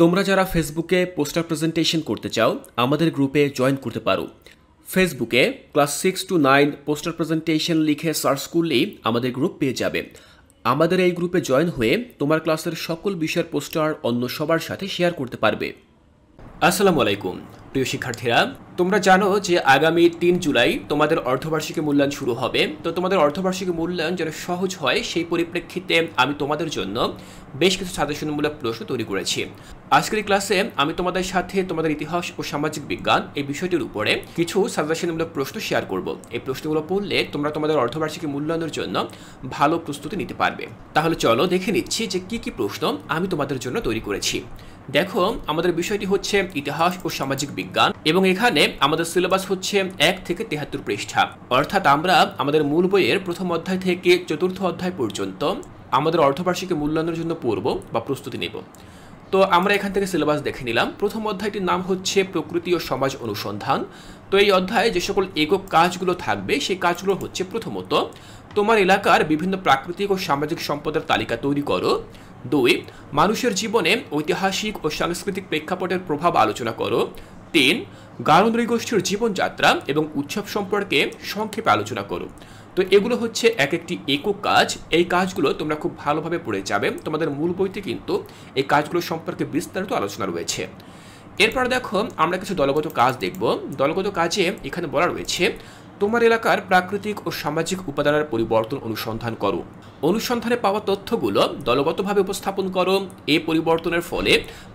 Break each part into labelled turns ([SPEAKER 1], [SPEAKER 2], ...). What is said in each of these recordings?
[SPEAKER 1] তোমরা যারা ফেসবুকে পোস্টার প্রেজেন্টেশন করতে চাও আমাদের গ্রুপে জয়েন করতে পারো ফেসবুকে class six to nine poster presentation লিখে সার্চ করলেই আমাদের গ্রুপ পেয়ে যাবে আমাদের এই গ্রুপে জয়েন হয়ে তোমার ক্লাসের সকল বিষয়ের পোস্টার অন্য সবার সাথে শেয়ার করতে পারবে আসসালামু আলাইকুম প্রিয় শিক্ষার্থীরা তোমরা জানো যে আগামী তিন জুলাই তোমাদের অর্ধবার্ষিকী মূল্যায়ন শুরু হবে তো তোমাদের অর্ধবার্ষিকী মূল্যায়ন যেন সহজ হয় সেই পরিপ্রেক্ষিতে আমি তোমাদের জন্য বেশ কিছু সাজেশনমূলক প্রশ্ন তৈরি করেছি আজকের ক্লাসে আমি তোমাদের সাথে তোমাদের ইতিহাস ও সামাজিক বিজ্ঞান এই বিষয়টির উপরে কিছু সাজেশনমূলক প্রশ্ন শেয়ার করব এই প্রশ্নগুলো পড়লে তোমরা তোমাদের অর্ধবার্ষিকী মূল্যায়নের জন্য ভালো প্রস্তুতি নিতে পারবে তাহলে চলো দেখে নিচ্ছি যে কি কি প্রশ্ন আমি তোমাদের জন্য তৈরি করেছি দেখো আমাদের বিষয়টি হচ্ছে ইতিহাস ও সামাজিক বিজ্ঞান এবং এখানে আমাদের সিলেবাস হচ্ছে এক থেকে তেহাত্তর পৃষ্ঠা অর্থাৎ আমরা আমাদের মূল বইয়ের প্রথম অধ্যায় থেকে চতুর্থ অধ্যায় পর্যন্ত আমাদের অর্ধবার্ষিকী মূল্যায়নের জন্য পড়ব বা প্রস্তুতি নেব তো আমরা এখান থেকে সিলেবাস দেখে নিলাম প্রথম অধ্যায়টির নাম হচ্ছে প্রকৃতি ও সমাজ অনুসন্ধান তো এই অধ্যায়ে যে সকল একক কাজগুলো থাকবে সেই কাজগুলো হচ্ছে প্রথমত তোমার এলাকার বিভিন্ন প্রাকৃতিক ও সামাজিক সম্পদের তালিকা তৈরি করো দুই মানুষের জীবনে ঐতিহাসিক ও সাংস্কৃতিক প্রেক্ষাপটের প্রভাব আলোচনা করো তিন গারো নৃগোষ্ঠীর জীবনযাত্রা এবং উৎসব সম্পর্কে সংক্ষেপে আলোচনা করো তো এগুলো হচ্ছে এক একটি একক কাজ এই কাজগুলো তোমরা খুব ভালোভাবে পড়ে যাবে তোমাদের মূল বইতে কিন্তু এই কাজগুলো সম্পর্কে বিস্তারিত আলোচনা রয়েছে এরপর দেখো আমরা কিছু দলগত কাজ দেখব দলগত কাজে এখানে বলা রয়েছে তোমার এলাকার প্রাকৃতিক ও সামাজিক উপাদানের পরিবর্তন অনুসন্ধান করো অনুসন্ধানে পাওয়া তথ্যগুলো দলগতভাবে উপস্থাপন করো এ পরিবর্তনের ফলে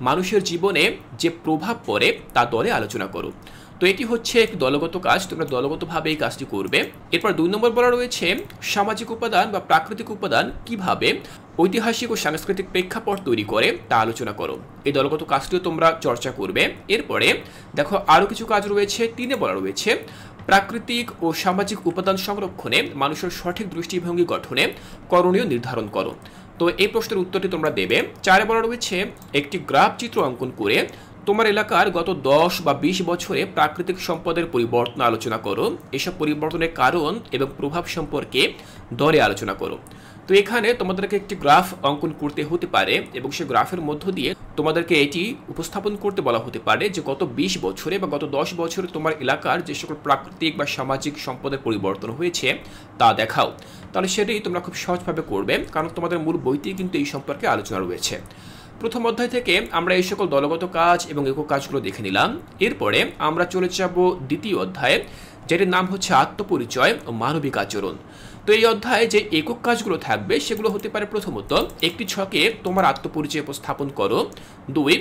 [SPEAKER 1] মানুষের জীবনে যে প্রভাব পড়ে তা দলে আলোচনা করো তো এটি হচ্ছে একটি দলগত কাজ তোমরা দলগতভাবে এই কাজটি করবে এরপর দুই নম্বর বলা রয়েছে সামাজিক উপাদান বা প্রাকৃতিক উপাদান কিভাবে ঐতিহাসিক ও সাংস্কৃতিক প্রেক্ষাপট তৈরি করে তা আলোচনা করো এই দলগত কাজটিও তোমরা চর্চা করবে এরপরে দেখো আরও কিছু কাজ রয়েছে তিনে বলা রয়েছে প্রাকৃতিক ও সামাজিক উপাদান সংরক্ষণে মানুষের সঠিক দৃষ্টিভঙ্গি গঠনে করণীয় নির্ধারণ করো তো এই প্রশ্নের উত্তরটি তোমরা দেবে চারে বলা রয়েছে একটি গ্রাফ চিত্র অঙ্কন করে তোমার এলাকার গত দশ বা বিশ বছরে প্রাকৃতিক সম্পদের পরিবর্তন আলোচনা করো এসব পরিবর্তনের কারণ এবং প্রভাব সম্পর্কে দরে আলোচনা করো তো এখানে তোমাদেরকে একটি গ্রাফ অঙ্কন করতে হতে পারে এবং সে গ্রাফের মধ্য দিয়ে তোমাদেরকে এটি উপস্থাপন করতে বলা হতে পারে যে গত ২০ বছরে বা গত দশ বছরে তোমার এলাকার যে সকল প্রাকৃতিক বা সামাজিক সম্পদের পরিবর্তন হয়েছে তা দেখাও তাহলে সেটি তোমরা খুব সহজভাবে করবে কারণ তোমাদের মূল বইতে কিন্তু এই সম্পর্কে আলোচনা রয়েছে প্রথম অধ্যায় থেকে আমরা এই সকল দলগত কাজ এবং একক কাজগুলো দেখে নিলাম এরপরে আমরা চলে যাব দ্বিতীয় অধ্যায়ে যেটির নাম হচ্ছে আত্মপরিচয় ও মানবিক আচরণ তো এই অধ্যায়ে যে একক কাজগুলো থাকবে সেগুলো হতে পারে প্রথমত একটি ছকে তোমার আত্মপরিচয় উপস্থাপন করো দুই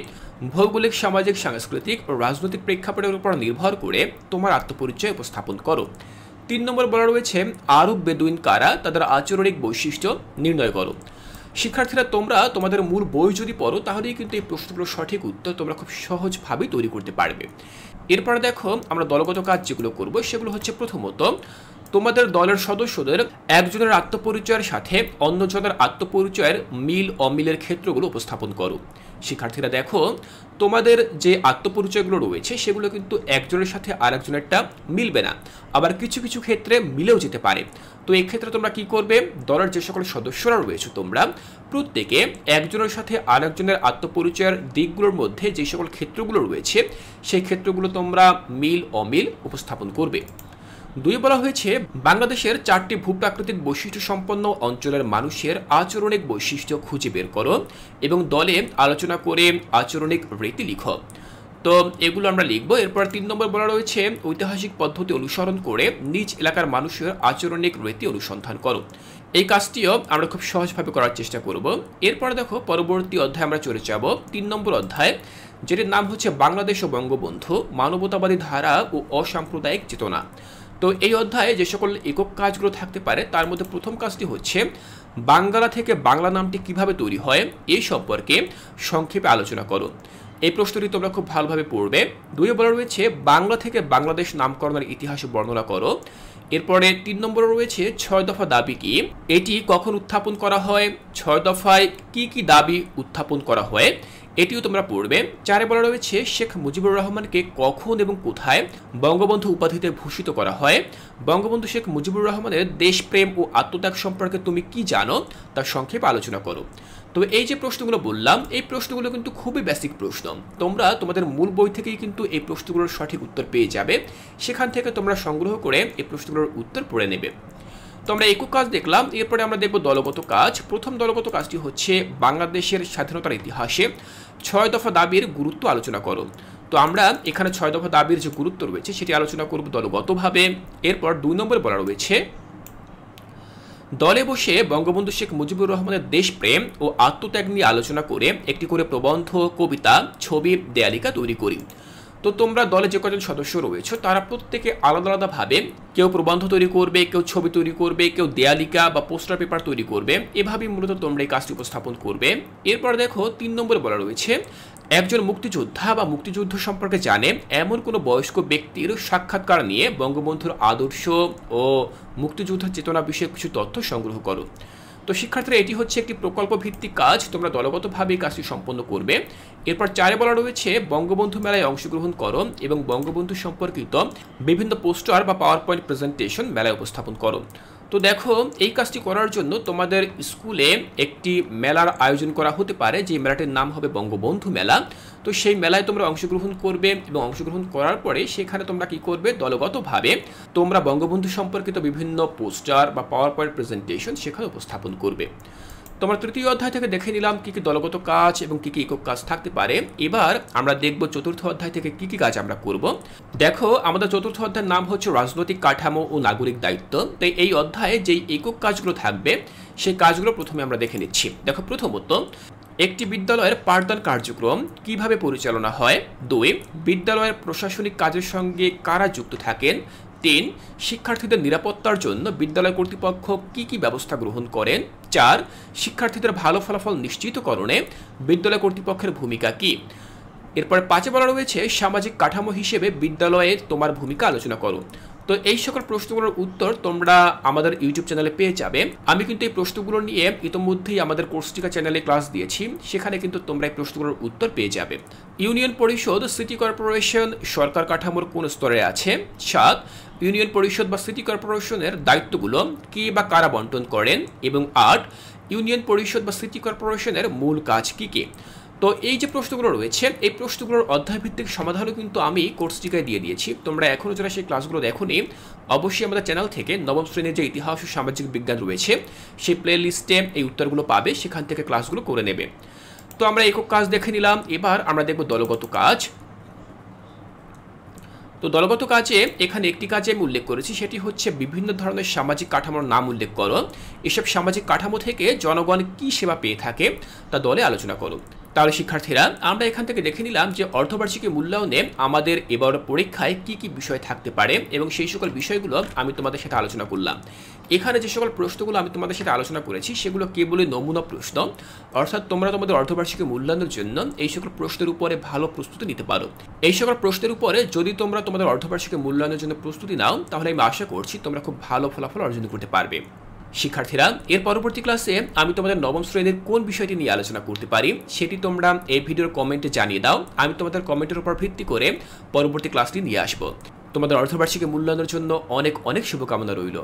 [SPEAKER 1] ভৌগোলিক সামাজিক সাংস্কৃতিক ও রাজনৈতিক প্রেক্ষাপটের উপর নির্ভর করে তোমার আত্মপরিচয় উপস্থাপন করো তিন নম্বর বলা রয়েছে আরব বেদুইন কারা তাদের আচরণিক বৈশিষ্ট্য নির্ণয় করো শিক্ষার্থীরা তোমরা তোমাদের মূল বই যদি পড়ো তাহলেই কিন্তু এই প্রশ্নগুলোর সঠিক উত্তর তোমরা খুব সহজভাবেই তৈরি করতে পারবে এরপরে দেখো আমরা দলগত কাজ যেগুলো করবো সেগুলো হচ্ছে প্রথমত তোমাদের দলের সদস্যদের একজনের আত্মপরিচয়ের সাথে অন্যজনের আত্মপরিচয়ের মিল অমিলের ক্ষেত্রগুলো উপস্থাপন করো শিক্ষার্থীরা দেখো তোমাদের যে আত্মপরিচয়গুলো রয়েছে সেগুলো কিন্তু একজনের সাথে আরেকজনেরটা মিলবে না আবার কিছু কিছু ক্ষেত্রে মিলেও যেতে পারে তো এক্ষেত্রে তোমরা কি করবে দলের যে সকল সদস্যরা রয়েছে তোমরা প্রত্যেকে একজনের সাথে আরেকজনের আত্মপরিচয়ের দিকগুলোর মধ্যে যে সকল ক্ষেত্রগুলো রয়েছে সেই ক্ষেত্রগুলো তোমরা মিল অমিল উপস্থাপন করবে দুই বলা হয়েছে বাংলাদেশের চারটি ভূপ্রাকৃতিক বৈশিষ্ট্য সম্পন্ন অঞ্চলের মানুষের আচরণিক বৈশিষ্ট্য খুঁজে বের করো এবং দলে আলোচনা করে আচরণিক রীতি লিখো তো এগুলো আমরা লিখবো এরপর তিন নম্বর বলা রয়েছে ঐতিহাসিক পদ্ধতি অনুসরণ করে নিজ এলাকার মানুষের আচরণিক রীতি অনুসন্ধান করো এই কাজটিও আমরা খুব সহজভাবে করার চেষ্টা করব এরপর দেখো পরবর্তী অধ্যায় আমরা চলে যাব তিন নম্বর অধ্যায় যেটির নাম হচ্ছে বাংলাদেশ ও বঙ্গবন্ধু মানবতাবাদী ধারা ও অসাম্প্রদায়িক চেতনা তো এই অধ্যায়ে যে সকল একক কাজগুলো থাকতে পারে তার মধ্যে প্রথম কাজটি হচ্ছে বাংলা থেকে বাংলা নামটি কিভাবে তৈরি হয় এই সম্পর্কে সংক্ষেপে আলোচনা করো এই প্রশ্নটি তোমরা খুব ভালোভাবে পড়বে দুই বলা রয়েছে বাংলা থেকে বাংলাদেশ নামকরণের ইতিহাস বর্ণনা করো এরপরে তিন নম্বরে রয়েছে ছয় দফা দাবি কি এটি কখন উত্থাপন করা হয় ছয় দফায় কি কি দাবি উত্থাপন করা হয় এটিও তোমরা পড়বে চারে বলা রয়েছে শেখ মুজিবুর রহমানকে কখন এবং কোথায় বঙ্গবন্ধু উপাধিতে ভূষিত করা হয় বঙ্গবন্ধু শেখ মুজিবুর রহমানের দেশপ্রেম ও আত্মত্যাগ সম্পর্কে তুমি কি জানো তার সংক্ষেপে আলোচনা করো তবে এই যে প্রশ্নগুলো বললাম এই প্রশ্নগুলো কিন্তু খুবই বেসিক প্রশ্ন তোমরা তোমাদের মূল বই থেকেই কিন্তু এই প্রশ্নগুলোর সঠিক উত্তর পেয়ে যাবে সেখান থেকে তোমরা সংগ্রহ করে এই প্রশ্নগুলোর উত্তর পড়ে নেবে তো আমরা একক কাজ দেখলাম এরপরে আমরা দেখব দলগত কাজ প্রথম দলগত কাজটি হচ্ছে বাংলাদেশের স্বাধীনতার ইতিহাসে ছয় দফা দাবির গুরুত্ব আলোচনা করো তো আমরা এখানে ছয় দফা দাবির যে গুরুত্ব রয়েছে সেটি আলোচনা করব দলগতভাবে এরপর দুই নম্বর বলা রয়েছে দলে বসে বঙ্গবন্ধু শেখ মুজিবুর রহমানের দেশপ্রেম ও আত্মত্যাগ নিয়ে আলোচনা করে একটি করে প্রবন্ধ কবিতা ছবি দেয়ালিকা তৈরি করি তো তোমরা দলে যে কজন সদস্য রয়েছে তারা প্রত্যেকে আলাদা আলাদাভাবে কেউ প্রবন্ধ তৈরি করবে কেউ ছবি তৈরি করবে কেউ দেয়ালিকা বা পোস্টার পেপার তৈরি করবে এভাবে মূলত তোমরা এই কাজটি উপস্থাপন করবে এরপর দেখো তিন নম্বরে বলা রয়েছে একজন মুক্তিযোদ্ধা বা মুক্তিযুদ্ধ সম্পর্কে জানে এমন কোনো বয়স্ক ব্যক্তির সাক্ষাৎকার নিয়ে বঙ্গবন্ধুর আদর্শ ও মুক্তিযুদ্ধ চেতনা বিষয়ে কিছু তথ্য সংগ্রহ করো তো শিক্ষার্থীরা এটি হচ্ছে একটি প্রকল্প ভিত্তিক কাজ তোমরা দলগতভাবে এই কাজটি সম্পন্ন করবে এরপর চারে বলা রয়েছে বঙ্গবন্ধু মেলায় অংশগ্রহণ করো এবং বঙ্গবন্ধু সম্পর্কিত বিভিন্ন পোস্টার বা পাওয়ার পয়েন্ট প্রেজেন্টেশন মেলায় উপস্থাপন করো তো দেখো এই কাজটি করার জন্য তোমাদের স্কুলে একটি মেলার আয়োজন করা হতে পারে যে মেলাটির নাম হবে বঙ্গবন্ধু মেলা তো সেই মেলায় তোমরা অংশগ্রহণ করবে এবং অংশগ্রহণ করার পরে সেখানে তোমরা কি করবে দলগতভাবে তোমরা বঙ্গবন্ধু সম্পর্কিত বিভিন্ন পোস্টার বা পাওয়ার পয়েন্ট প্রেজেন্টেশন সেখানে উপস্থাপন করবে তোমার তৃতীয় অধ্যায় থেকে দেখে নিলাম কী কী দলগত কাজ এবং কী কী একক কাজ থাকতে পারে এবার আমরা দেখব চতুর্থ অধ্যায় থেকে কী কী কাজ আমরা করব দেখো আমাদের চতুর্থ অধ্যায়ের নাম হচ্ছে রাজনৈতিক কাঠামো ও নাগরিক দায়িত্ব তাই এই অধ্যায়ে যেই একক কাজগুলো থাকবে সেই কাজগুলো প্রথমে আমরা দেখে নিচ্ছি দেখো প্রথমত একটি বিদ্যালয়ের পাঠদান কার্যক্রম কিভাবে পরিচালনা হয় দুই বিদ্যালয়ের প্রশাসনিক কাজের সঙ্গে কারা যুক্ত থাকেন তিন শিক্ষার্থীদের নিরাপত্তার জন্য বিদ্যালয় কর্তৃপক্ষ কি কি ব্যবস্থা গ্রহণ করেন চার শিক্ষার্থীদের ভালো ফলাফল নিশ্চিতকরণে বিদ্যালয় কর্তৃপক্ষের ভূমিকা কী এরপরে পাঁচে বলা রয়েছে সামাজিক কাঠামো হিসেবে বিদ্যালয়ে তোমার ভূমিকা আলোচনা করো তো এই সকল প্রশ্নগুলোর উত্তর তোমরা আমাদের ইউটিউব চ্যানেলে পেয়ে যাবে আমি কিন্তু এই প্রশ্নগুলো নিয়ে ইতোমধ্যেই আমাদের কোর্সটিকা চ্যানেলে ক্লাস দিয়েছি সেখানে কিন্তু তোমরা এই প্রশ্নগুলোর উত্তর পেয়ে যাবে ইউনিয়ন পরিষদ সিটি কর্পোরেশন সরকার কাঠামোর কোন স্তরে আছে সাত ইউনিয়ন পরিষদ বা সিটি কর্পোরেশনের দায়িত্বগুলো কি বা কারা বন্টন করেন এবং আট ইউনিয়ন পরিষদ বা সিটি কর্পোরেশনের মূল কাজ কী কী তো এই যে প্রশ্নগুলো রয়েছে এই প্রশ্নগুলোর অধ্যায়ভিত্তিক সমাধানও কিন্তু আমি কোর্স টিকায় দিয়ে দিয়েছি তোমরা এখনও যারা সেই ক্লাসগুলো দেখো নি অবশ্যই আমাদের চ্যানেল থেকে নবম শ্রেণীর যে ইতিহাস ও সামাজিক বিজ্ঞান রয়েছে সেই প্লে লিস্টে এই উত্তরগুলো পাবে সেখান থেকে ক্লাসগুলো করে নেবে তো আমরা একক কাজ দেখে নিলাম এবার আমরা দেখব দলগত কাজ তো দলগত কাজে এখানে একটি কাজে আমি উল্লেখ করেছি সেটি হচ্ছে বিভিন্ন ধরনের সামাজিক কাঠামোর নাম উল্লেখ করো এসব সামাজিক কাঠামো থেকে জনগণ কী সেবা পেয়ে থাকে তা দলে আলোচনা করো তাহলে শিক্ষার্থীরা আমরা এখান থেকে দেখে নিলাম যে অর্ধবার্ষিকী মূল্যায়নে আমাদের এবার পরীক্ষায় কি কি বিষয় থাকতে পারে এবং সেই সকল বিষয়গুলো আমি তোমাদের সাথে আলোচনা করলাম এখানে যে সকল প্রশ্নগুলো আমি তোমাদের সাথে আলোচনা করেছি সেগুলো কেবলই নমুনা প্রশ্ন অর্থাৎ তোমরা তোমাদের অর্ধবার্ষিকী মূল্যায়নের জন্য এই সকল প্রশ্নের উপরে ভালো প্রস্তুতি নিতে পারো এই সকল প্রশ্নের উপরে যদি তোমরা তোমাদের অর্ধবার্ষিকী মূল্যায়নের জন্য প্রস্তুতি নাও তাহলে আমি আশা করছি তোমরা খুব ভালো ফলাফল অর্জন করতে পারবে শিক্ষার্থীরা এর পরবর্তী ক্লাসে আমি তোমাদের নবম শ্রেণীর কোন বিষয়টি নিয়ে আলোচনা করতে পারি সেটি তোমরা এই ভিডিওর কমেন্টে জানিয়ে দাও আমি তোমাদের কমেন্টের উপর ভিত্তি করে পরবর্তী ক্লাসটি নিয়ে আসবো তোমাদের অর্ধবার্ষিকী মূল্যায়নের জন্য অনেক অনেক শুভকামনা রইল